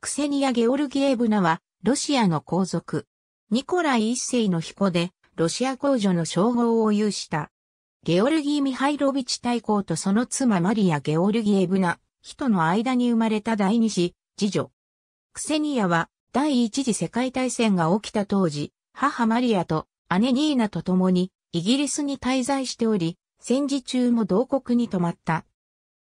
クセニア・ゲオルギエブナは、ロシアの皇族。ニコライ一世の彦で、ロシア皇女の称号を有した。ゲオルギー・ミハイロビチ大公とその妻マリア・ゲオルギエブナ、人の間に生まれた第二子、次女。クセニアは、第一次世界大戦が起きた当時、母マリアと姉ニーナと共にイギリスに滞在しており、戦時中も同国に泊まった。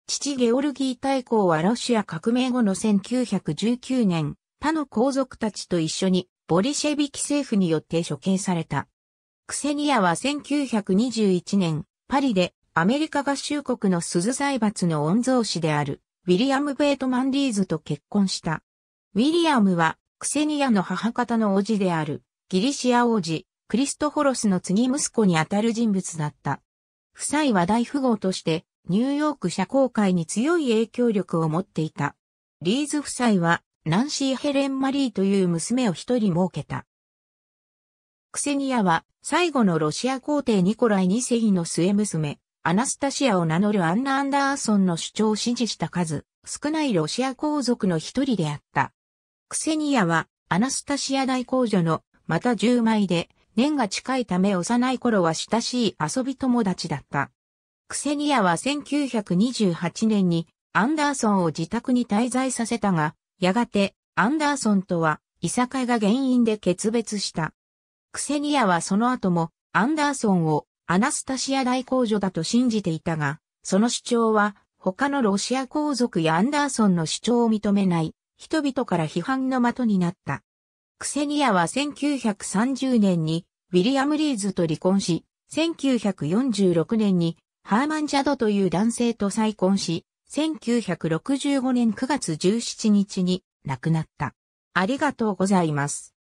父ゲオルギー大公はロシア革命後の1919年、他の皇族たちと一緒にボリシェビキ政府によって処刑された。クセニアは1921年、パリでアメリカ合衆国の鈴財閥の御曹司であるウィリアム・ベートマン・リーズと結婚した。ウィリアムはクセニアの母方の王子であるギリシア王子クリストホロスの次息子にあたる人物だった。夫妻は大富豪としてニューヨーク社交界に強い影響力を持っていた。リーズ夫妻は、ナンシー・ヘレン・マリーという娘を一人設けた。クセニアは、最後のロシア皇帝ニコライ二世の末娘、アナスタシアを名乗るアンナ・アンダーソンの主張を支持した数、少ないロシア皇族の一人であった。クセニアは、アナスタシア大皇女の、また10枚で、年が近いため幼い頃は親しい遊び友達だった。クセニアは1928年にアンダーソンを自宅に滞在させたが、やがてアンダーソンとはいさかいが原因で決別した。クセニアはその後もアンダーソンをアナスタシア大公女だと信じていたが、その主張は他のロシア皇族やアンダーソンの主張を認めない人々から批判の的になった。クセニアは1930年にウィリアム・リーズと離婚し、1946年にハーマン・ジャドという男性と再婚し、1965年9月17日に亡くなった。ありがとうございます。